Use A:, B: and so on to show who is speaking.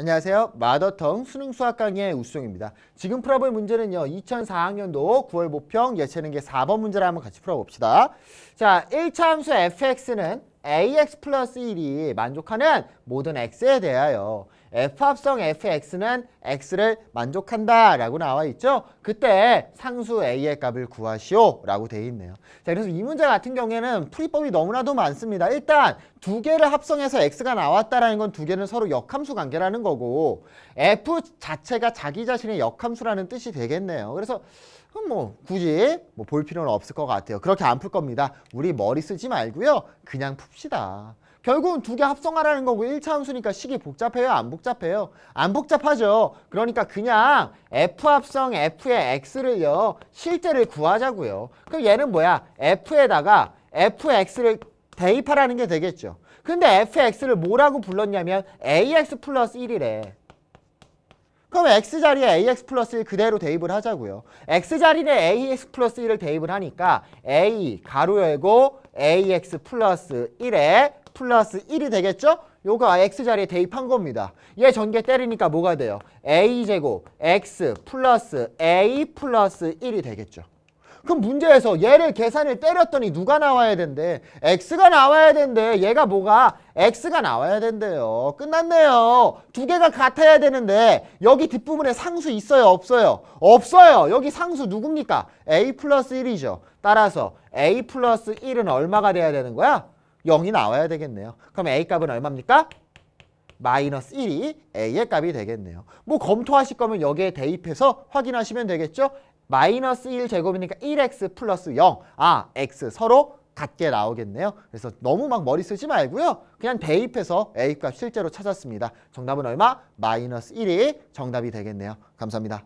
A: 안녕하세요. 마더텅 수능 수학 강의 의 우수입니다 지금 풀어볼 문제는요. 2004학년도 9월 모평 예체능계 4번 문제를 한번 같이 풀어봅시다. 자, 1차 함수 fx는 ax 플러스 1이 만족하는 모든 x에 대하여 f합성 fx는 x를 만족한다 라고 나와 있죠. 그때 상수 a의 값을 구하시오 라고 돼 있네요. 자 그래서 이 문제 같은 경우에는 풀이법이 너무나도 많습니다. 일단 두 개를 합성해서 x가 나왔다라는 건 두 개는 서로 역함수 관계라는 거고 f 자체가 자기 자신의 역함수라는 뜻이 되겠네요. 그래서 그럼 뭐 굳이 뭐 볼 필요는 없을 것 같아요. 그렇게 안 풀 겁니다. 우리 머리 쓰지 말고요. 그냥 풉시다. 결국은 두 개 합성하라는 거고 1차 함수니까 식이 복잡해요? 안 복잡해요? 안 복잡하죠. 그러니까 그냥 f 합성 f의 x를요. 실제를 구하자고요. 그럼 얘는 뭐야? f에다가 fx를 대입하라는 게 되겠죠. 근데 fx를 뭐라고 불렀냐면 ax 플러스 1이래. 그럼 x자리에 ax 플러스 1 그대로 대입을 하자고요. x자리에 ax 플러스 1을 대입을 하니까 a 가로 열고 ax 플러스 1에 플러스 1이 되겠죠? 요거 아, x자리에 대입한 겁니다. 얘 전개 때리니까 뭐가 돼요? a제곱 x 플러스 a 플러스 1이 되겠죠. 그럼 문제에서 얘를 계산을 때렸더니 누가 나와야 된대? x가 나와야 된대. 얘가 뭐가? x가 나와야 된대요. 끝났네요. 두 개가 같아야 되는데 여기 뒷부분에 상수 있어요? 없어요? 없어요. 여기 상수 누굽니까? a 플러스 1이죠. 따라서 a 플러스 1은 얼마가 돼야 되는 거야? 0이 나와야 되겠네요. 그럼 A 값은 얼마입니까? 마이너스 1이 A의 값이 되겠네요. 뭐 검토하실 거면 여기에 대입해서 확인하시면 되겠죠? 마이너스 1 제곱이니까 1x 플러스 0. 아, x 서로 같게 나오겠네요. 그래서 너무 막 머리 쓰지 말고요. 그냥 대입해서 A값 실제로 찾았습니다. 정답은 얼마? 마이너스 1이 정답이 되겠네요. 감사합니다.